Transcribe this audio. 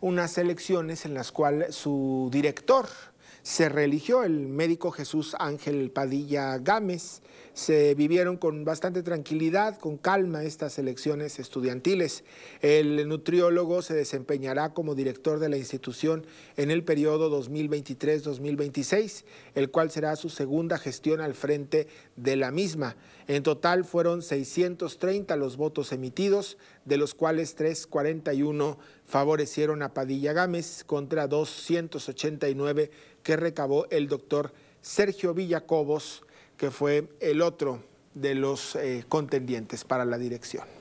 unas elecciones en las cuales su director se religió el médico Jesús Ángel Padilla Gámez. Se vivieron con bastante tranquilidad, con calma estas elecciones estudiantiles. El nutriólogo se desempeñará como director de la institución en el periodo 2023-2026, el cual será su segunda gestión al frente de la misma. En total fueron 630 los votos emitidos, de los cuales 341 favorecieron a Padilla Gámez contra 289 que recabó el doctor Sergio Villacobos, que fue el otro de los eh, contendientes para la dirección.